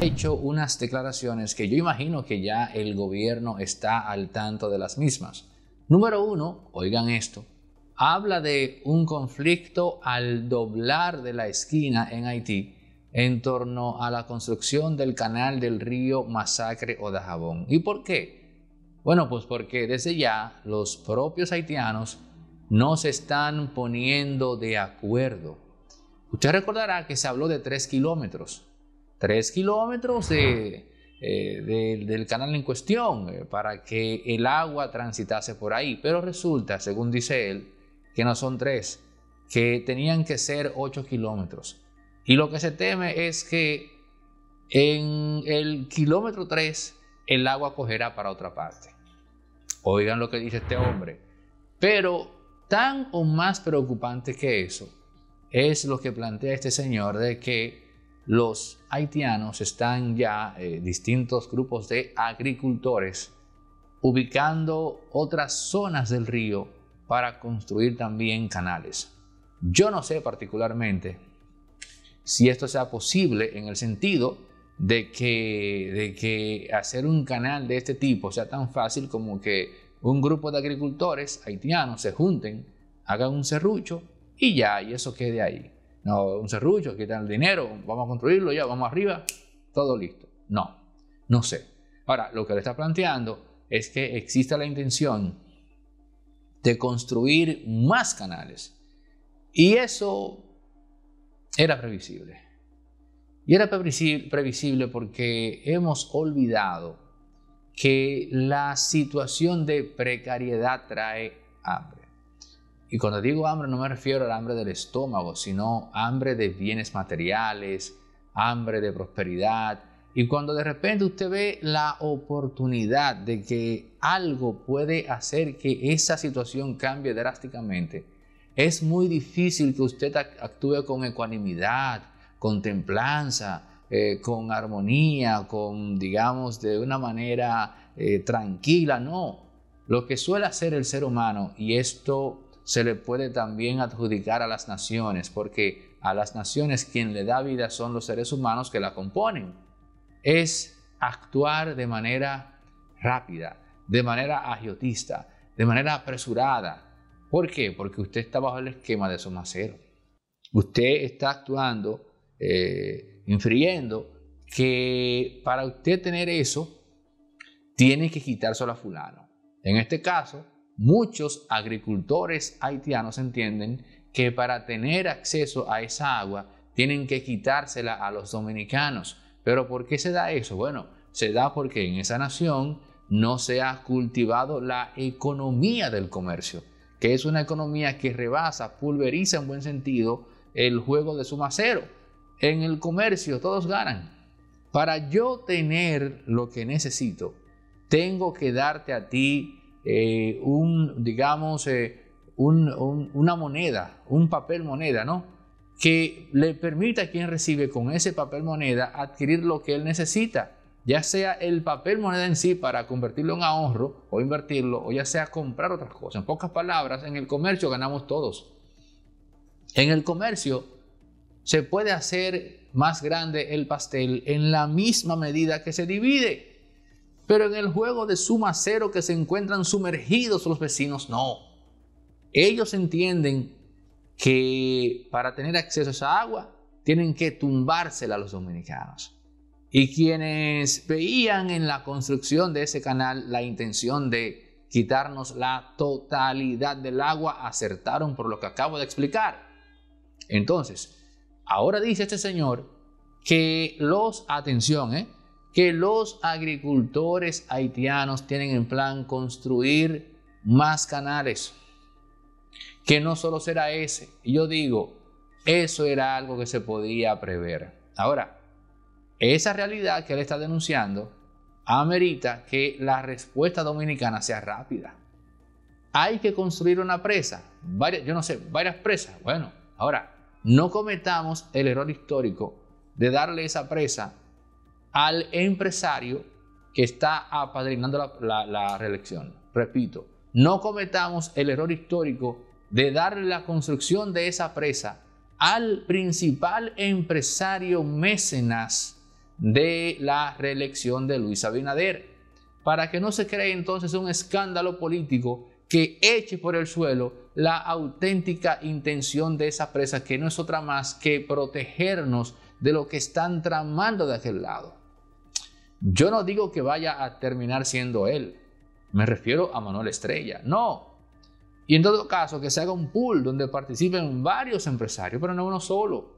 hecho unas declaraciones que yo imagino que ya el gobierno está al tanto de las mismas. Número uno, oigan esto, habla de un conflicto al doblar de la esquina en Haití en torno a la construcción del canal del río Masacre o Dajabón. ¿Y por qué? Bueno, pues porque desde ya los propios haitianos no se están poniendo de acuerdo. Usted recordará que se habló de tres kilómetros. 3 kilómetros eh, del canal en cuestión eh, para que el agua transitase por ahí. Pero resulta, según dice él, que no son tres, que tenían que ser 8 kilómetros. Y lo que se teme es que en el kilómetro 3 el agua cogerá para otra parte. Oigan lo que dice este hombre. Pero tan o más preocupante que eso es lo que plantea este señor de que los haitianos están ya, eh, distintos grupos de agricultores, ubicando otras zonas del río para construir también canales. Yo no sé particularmente si esto sea posible en el sentido de que, de que hacer un canal de este tipo sea tan fácil como que un grupo de agricultores haitianos se junten, hagan un serrucho y ya, y eso quede ahí no, un cerrucho, aquí el dinero, vamos a construirlo ya, vamos arriba, todo listo. No, no sé. Ahora, lo que le está planteando es que exista la intención de construir más canales. Y eso era previsible. Y era previsible porque hemos olvidado que la situación de precariedad trae hambre. Y cuando digo hambre no me refiero al hambre del estómago, sino hambre de bienes materiales, hambre de prosperidad. Y cuando de repente usted ve la oportunidad de que algo puede hacer que esa situación cambie drásticamente, es muy difícil que usted actúe con ecuanimidad, con templanza, eh, con armonía, con, digamos, de una manera eh, tranquila. No, lo que suele hacer el ser humano, y esto se le puede también adjudicar a las naciones, porque a las naciones quien le da vida son los seres humanos que la componen. Es actuar de manera rápida, de manera agiotista, de manera apresurada. ¿Por qué? Porque usted está bajo el esquema de su macero. Usted está actuando, eh, infiriendo que para usted tener eso, tiene que quitarse a fulano. En este caso, Muchos agricultores haitianos entienden que para tener acceso a esa agua tienen que quitársela a los dominicanos. Pero ¿por qué se da eso? Bueno, se da porque en esa nación no se ha cultivado la economía del comercio, que es una economía que rebasa, pulveriza en buen sentido el juego de suma cero. En el comercio todos ganan. Para yo tener lo que necesito, tengo que darte a ti eh, un, digamos, eh, una moneda, un papel moneda, ¿no? Que le permita a quien recibe con ese papel moneda adquirir lo que él necesita, ya sea el papel moneda en sí para convertirlo en ahorro o invertirlo, o ya sea comprar otras cosas. En pocas palabras, en el comercio ganamos todos. En el comercio se puede hacer más grande el pastel en la misma medida que se divide. Pero en el juego de suma cero que se encuentran sumergidos los vecinos, no. Ellos entienden que para tener acceso a esa agua tienen que tumbársela a los dominicanos. Y quienes veían en la construcción de ese canal la intención de quitarnos la totalidad del agua, acertaron por lo que acabo de explicar. Entonces, ahora dice este señor que los, atención, ¿eh? que los agricultores haitianos tienen en plan construir más canales, que no solo será ese. Yo digo, eso era algo que se podía prever. Ahora, esa realidad que él está denunciando amerita que la respuesta dominicana sea rápida. Hay que construir una presa, yo no sé, varias presas. Bueno, ahora, no cometamos el error histórico de darle esa presa al empresario que está apadrinando la, reelección. Repito, no cometamos el error histórico de darle la construcción de esa presa al principal empresario mecenas de la reelección de Luis Abinader, para que no se cree entonces un escándalo político que eche por el suelo la auténtica intención de esa presa, que no es otra más que protegernos de lo que están tramando de aquel lado. Yo no digo que vaya a terminar siendo él. Me refiero a Manuel Estrella. No. Y en todo caso, que se haga un pool donde participen varios empresarios, pero no uno solo.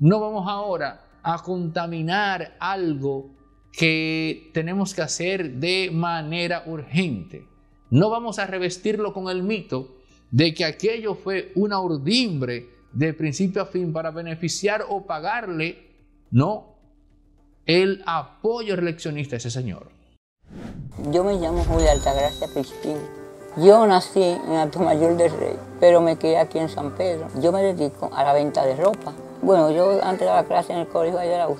No vamos ahora a contaminar algo que tenemos que hacer de manera urgente. No vamos a revestirlo con el mito de que aquello fue una urdimbre de principio a fin para beneficiar o pagarle, no, el apoyo eleccionista de ese señor. Yo me llamo Julio Altagracia Pistín. Yo nací en Mayor del Rey, pero me quedé aquí en San Pedro. Yo me dedico a la venta de ropa. Bueno, yo antes daba clase en el colegio de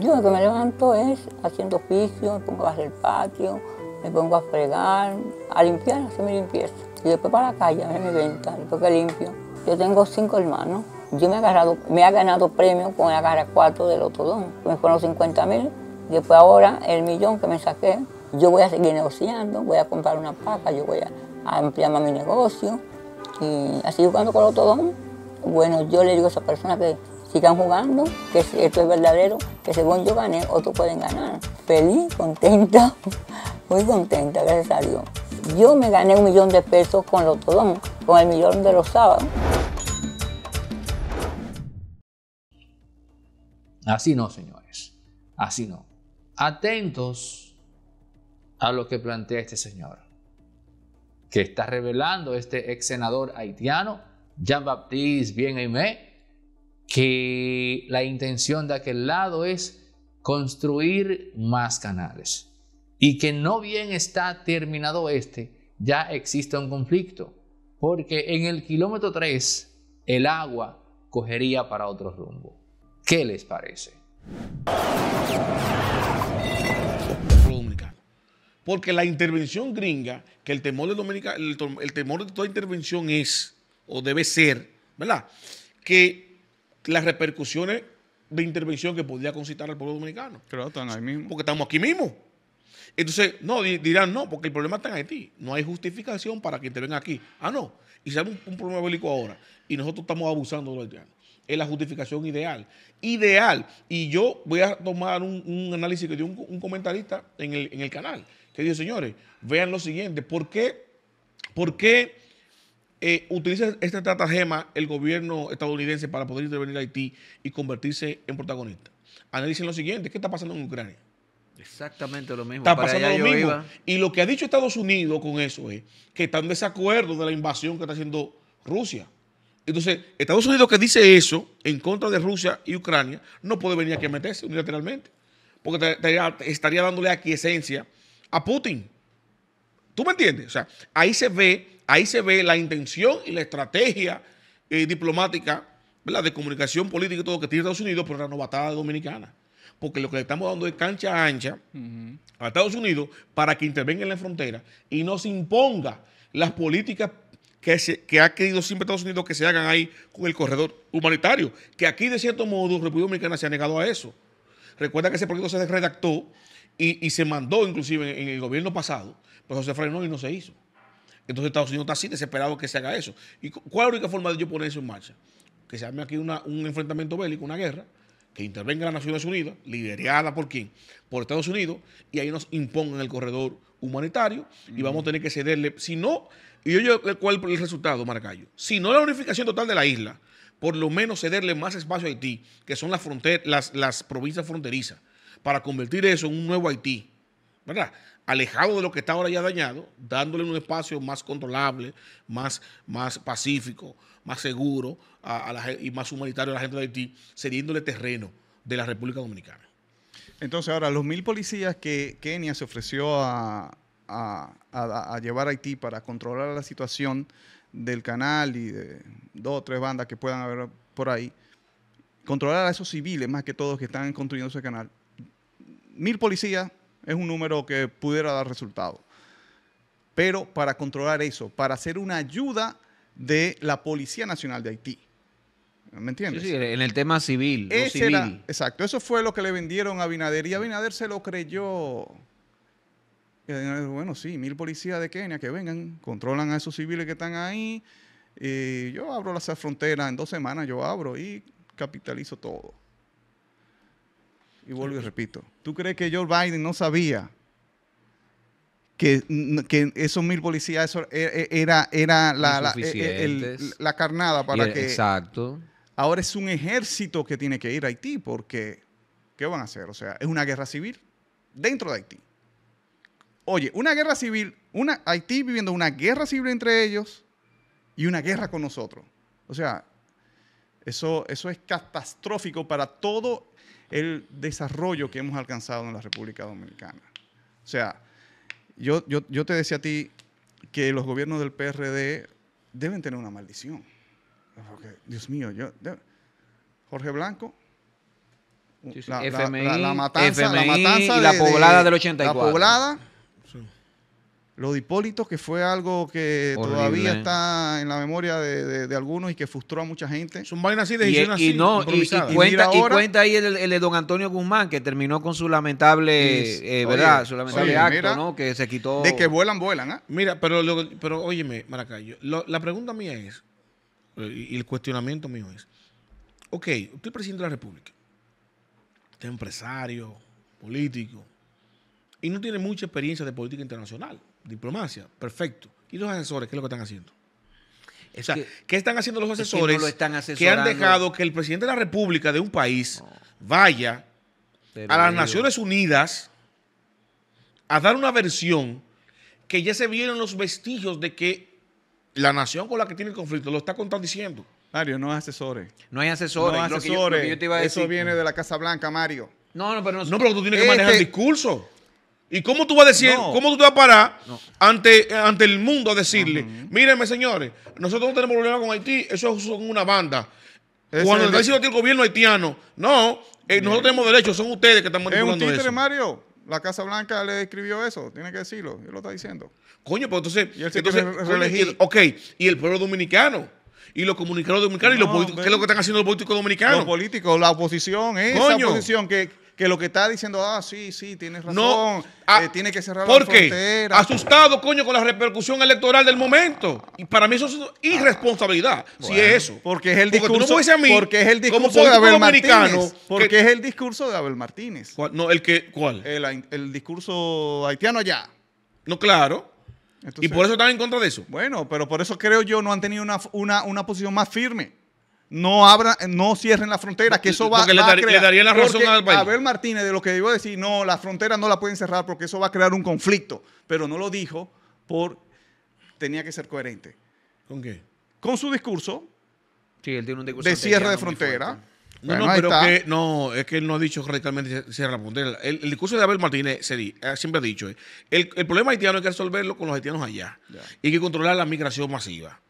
Yo lo que me levanto es haciendo oficio, me pongo a hacer el patio, me pongo a fregar, a limpiar, hacer mi limpieza. Y después para la calle, a ver mi venta, después que limpio. Yo tengo cinco hermanos. Yo me he, agarrado, me ha ganado premio con el agarra 4 del Otodón, con los 50 mil. Después ahora el millón que me saqué, yo voy a seguir negociando, voy a comprar una paca, yo voy a, ampliar más mi negocio. Y así jugando con el Otodón, bueno, yo le digo a esa persona que sigan jugando, que esto es verdadero, que según yo gané, otros pueden ganar. Feliz, contenta, muy contenta, gracias a Dios. Yo me gané un millón de pesos con el Lotodón, con el millón de los sábados. Así no, señores. Así no. Atentos a lo que plantea este señor, que está revelando este ex senador haitiano, Jean-Baptiste bien que la intención de aquel lado es construir más canales y que no bien está terminado este, ya existe un conflicto, porque en el kilómetro 3 el agua cogería para otro rumbo. ¿Qué les parece? Porque la intervención gringa, que el temor de el, temor de toda intervención es, o debe ser, ¿verdad? Que las repercusiones de intervención que podría concitar al pueblo dominicano. Claro, están ahí mismo. Porque estamos aquí mismo. Entonces, no, dirán no, porque el problema está en Haití. No hay justificación para que intervengan aquí. Ah, no. Y se un, un problema bélico ahora. Y nosotros estamos abusando de los haitianos es la justificación ideal. Ideal. Y yo voy a tomar un, análisis que dio un, comentarista en el, canal, que dice señores, vean lo siguiente, ¿por qué, por qué eh, utiliza este estratagema el gobierno estadounidense para poder intervenir a Haití y convertirse en protagonista? Analicen lo siguiente, ¿qué está pasando en Ucrania? Exactamente lo mismo. Está pasando lo mismo. Y lo que ha dicho Estados Unidos con eso es que están en desacuerdo de la invasión que está haciendo Rusia. Entonces, Estados Unidos que dice eso en contra de Rusia y Ucrania no puede venir aquí a meterse unilateralmente, porque estaría, dándole esencia a Putin. ¿Tú me entiendes? O sea, ahí se ve, ahí se ve la intención y la estrategia eh, diplomática, ¿verdad? de comunicación política y todo lo que tiene Estados Unidos por la novatada dominicana. Porque lo que le estamos dando es cancha ancha a Estados Unidos para que intervenga en la frontera y nos imponga las políticas que, ha querido siempre Estados Unidos que se hagan ahí con el corredor humanitario, que aquí de cierto modo República Dominicana se ha negado a eso. Recuerda que ese proyecto se redactó y, se mandó inclusive en, el gobierno pasado, pero se frenó y no se hizo. Entonces Estados Unidos está así desesperado que se haga eso. ¿Y cuál es la única forma de yo poner eso en marcha? Que se arme aquí un enfrentamiento bélico, una guerra, que intervenga la Naciones Unidas, liderada por quién? Por Estados Unidos, y ahí nos impongan el corredor humanitario y vamos a tener que cederle, si no y yo, ¿cuál es el resultado, Maracayo? Si no la unificación total de la isla, por lo menos cederle más espacio a Haití, que son las, las, las provincias fronterizas, para convertir eso en un nuevo Haití, ¿verdad? Alejado de lo que está ahora ya dañado, dándole un espacio más controlable, más, más pacífico, más seguro y más humanitario a la gente de Haití, cediéndole terreno de la República Dominicana. Entonces, ahora, los mil policías que Kenia se ofreció a, a, llevar a Haití para controlar la situación del canal y de dos o tres bandas que puedan haber por ahí, controlar a esos civiles más que todos que están construyendo ese canal, mil policías es un número que pudiera dar resultado. Pero para controlar eso, para hacer una ayuda de la Policía Nacional de Haití. ¿Me entiendes? en el tema civil. Ese exacto, eso fue lo que le vendieron a Binader y Abinader se lo creyó eh, bueno, sí, mil policías de Kenia que vengan, controlan a esos civiles que están ahí. yo abro las fronteras, en dos semanas yo abro y capitalizo todo. Y vuelvo y repito, ¿tú crees que Joe Biden no sabía que, esos mil policías e, e, era, e, la, carnada para que... Exacto. Ahora es un ejército que tiene que ir a Haití porque, ¿qué van a hacer? O sea, es una guerra civil dentro de Haití. Oye, una guerra civil, Haití viviendo una guerra civil entre ellos y una guerra con nosotros. O sea, eso, eso es catastrófico para todo el desarrollo que hemos alcanzado en la República Dominicana. O sea, yo, yo, te decía a ti que los gobiernos del PRD deben tener una maldición. Dios mío, yo, Jorge Blanco, la, matanza, la la poblada del 84. La poblada los Lo de que fue algo que todavía eh. está en la memoria de, algunos y que frustró a mucha gente. Son vainas y, así, y, cuenta, y, cuenta, ahí el, de don Antonio Guzmán, que terminó con su lamentable, eh, eh, ¿verdad? su lamentable acto, ¿no? Que se quitó... De que vuelan, vuelan, ¿ah? Mira, pero, pero óyeme, Maracayo, la pregunta mía es, y el cuestionamiento mío es, ok, usted es presidente de la República, usted es empresario, político, y no tiene mucha experiencia de política internacional, diplomacia, perfecto. ¿Y los asesores qué es lo que están haciendo? o sea, ¿qué están haciendo los asesores que, han dejado que el presidente de la República de un país vaya a las Naciones Unidas a dar una versión que ya se vieron los vestigios de que la nación con la que tiene conflicto lo está contradiciendo? Mario, no hay asesores. No hay asesores. No asesores. Eso viene de la Casa Blanca, Mario. No, no, pero no. No, pero tú tienes que este manejar el discurso. ¿Y cómo tú vas a decir, cómo tú te vas a parar ante, ante el mundo a decirle, mírenme señores, nosotros no tenemos problema con Haití, eso son una banda. Cuando está diciendo el gobierno haitiano, no, eh, nosotros tenemos derecho, son ustedes que están manipulando Es un títere, Mario. La Casa Blanca le escribió eso, tiene que decirlo, él lo está diciendo. Coño, pero entonces, y entonces ok, y el pueblo dominicano y los comunicados dominicanos ¿Qué es lo que están haciendo los políticos dominicanos? Los políticos, la oposición, esa la oposición que que lo que está diciendo, ah, sí, sí, tienes razón, ah, eh, tiene que cerrar la frontera. Qué? Asustado, coño, con la repercusión electoral del momento. Y para mí eso es irresponsabilidad, si es eso. Porque es el discurso, porque, no mí, porque es el discurso de Abel Martínez. Porque es el discurso de Abel Martínez. ¿Cuál? No, el que, ¿cuál? El, discurso haitiano allá. No, claro. y por eso están en contra de eso. Bueno, pero por eso creo yo no han tenido una posición más firme no abra no cierren la frontera, que eso va, a crear. Le daría la razón Abel Martínez de lo que iba a decir, no, la frontera no la pueden cerrar porque eso va a crear un conflicto, pero no lo dijo por tenía que ser coherente. ¿Con qué? Con su discurso. Sí, de cierre de frontera. No, pero no, es que él no ha dicho radicalmente cierre la frontera. El, discurso de Abel Martínez se, eh, siempre ha dicho, eh, el, problema haitiano hay que resolverlo con los haitianos allá. Y hay que controlar la migración masiva.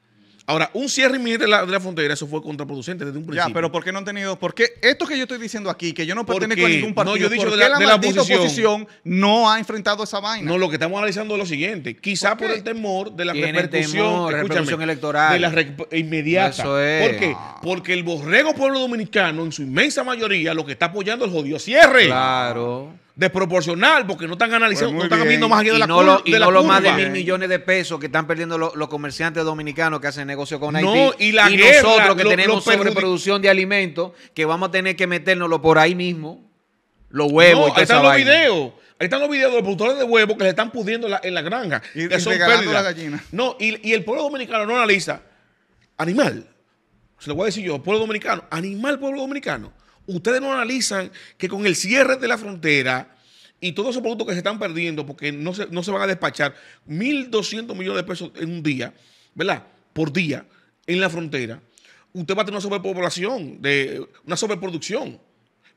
Ahora, un cierre inminente de la, frontera, eso fue contraproducente desde un principio. Ya, pero ¿por qué no han tenido? ¿Por qué esto que yo estoy diciendo aquí, que yo no pertenezco a ningún partido, no, yo he dicho de la, oposición, no ha enfrentado esa vaina? No, lo que estamos analizando es lo siguiente. Quizá por, el temor de la repercusión, repercusión, electoral. De la inmediata. Eso ¿Por qué? Porque el borrego pueblo dominicano, en su inmensa mayoría, lo que está apoyando es el jodido cierre. Claro desproporcional porque no están analizando, pues no están viendo más allá de la no Y no los más de mil millones de pesos que están perdiendo los, comerciantes dominicanos que hacen negocio con Haití. y, nosotros que tenemos sobreproducción de alimentos que vamos a tener que meternos por ahí mismo, los huevos. No, ahí están los videos. Ahí están los videos de los productores de huevos que se están pudiendo en la, granja. Y, No, y, y el pueblo dominicano no analiza animal. Se lo voy a decir yo, pueblo dominicano, animal pueblo dominicano ustedes no analizan que con el cierre de la frontera y todos esos productos que se están perdiendo porque no se, no se van a despachar, 1.200 millones de pesos en un día, ¿verdad? Por día en la frontera, usted va a tener una sobrepoblación, de, una sobreproducción.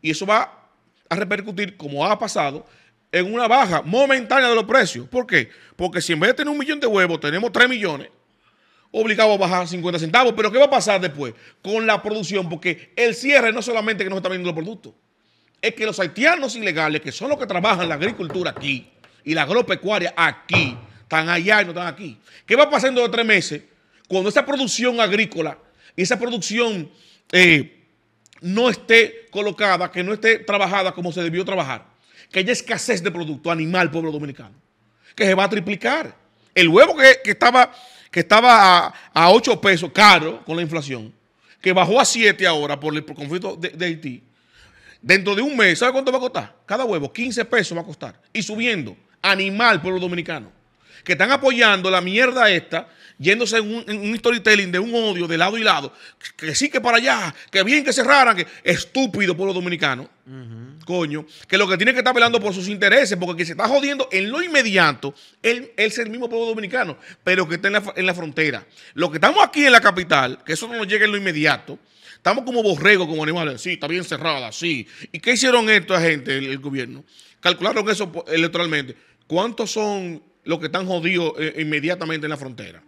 Y eso va a repercutir, como ha pasado, en una baja momentánea de los precios. ¿Por qué? Porque si en vez de tener un millón de huevos, tenemos 3 millones, obligado a bajar 50 centavos. Pero ¿qué va a pasar después con la producción? Porque el cierre no solamente que no se está vendiendo los productos, es que los haitianos ilegales, que son los que trabajan la agricultura aquí y la agropecuaria aquí, están allá y no están aquí. ¿Qué va a pasar de tres meses cuando esa producción agrícola y esa producción eh, no esté colocada, que no esté trabajada como se debió trabajar? Que haya escasez de producto animal, pueblo dominicano, que se va a triplicar. El huevo que estaba que estaba a, 8 pesos caro con la inflación, que bajó a 7 ahora por el, conflicto de, Haití, dentro de un mes, ¿sabe cuánto va a costar? Cada huevo, 15 pesos va a costar. Y subiendo, animal pueblo dominicano que están apoyando la mierda esta, yéndose en un, storytelling de un odio de lado y lado, que, sí que para allá, que bien que cerraran, que estúpido pueblo dominicano, coño, que lo que tiene que estar velando por sus intereses, porque quien se está jodiendo en lo inmediato, él, es el mismo pueblo dominicano, pero que está en la, frontera. Los que estamos aquí en la capital, que eso no nos llega en lo inmediato, Estamos como borregos, como animales. Sí, está bien cerrada, sí. ¿Y qué hicieron esta gente, el, el gobierno? Calcularon eso electoralmente. ¿Cuántos son los que están jodidos eh, inmediatamente en la frontera.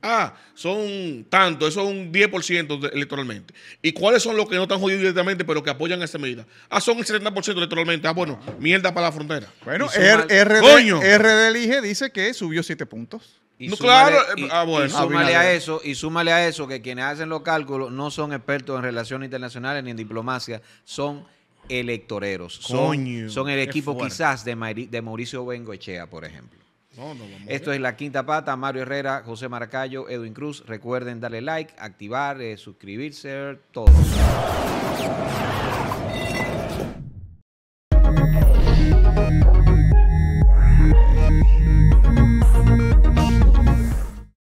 Ah, son tanto, eso es un 10% electoralmente. ¿Y cuáles son los que no están jodidos directamente, pero que apoyan esa medida? Ah, son el 70% electoralmente. Ah, bueno, ah. mierda para la frontera. Bueno, R RD, Elige dice que subió 7 puntos. Y no, claro, ah, bueno, súmale a eso, y súmale a eso que quienes hacen los cálculos no son expertos en relaciones internacionales ni en diplomacia, son electoreros. Coño, son, el equipo quizás de, de Mauricio Bengoechea, por ejemplo. Esto es La Quinta Pata, Mario Herrera, José Maracayo, Edwin Cruz. Recuerden darle like, activar, eh, suscribirse, todo.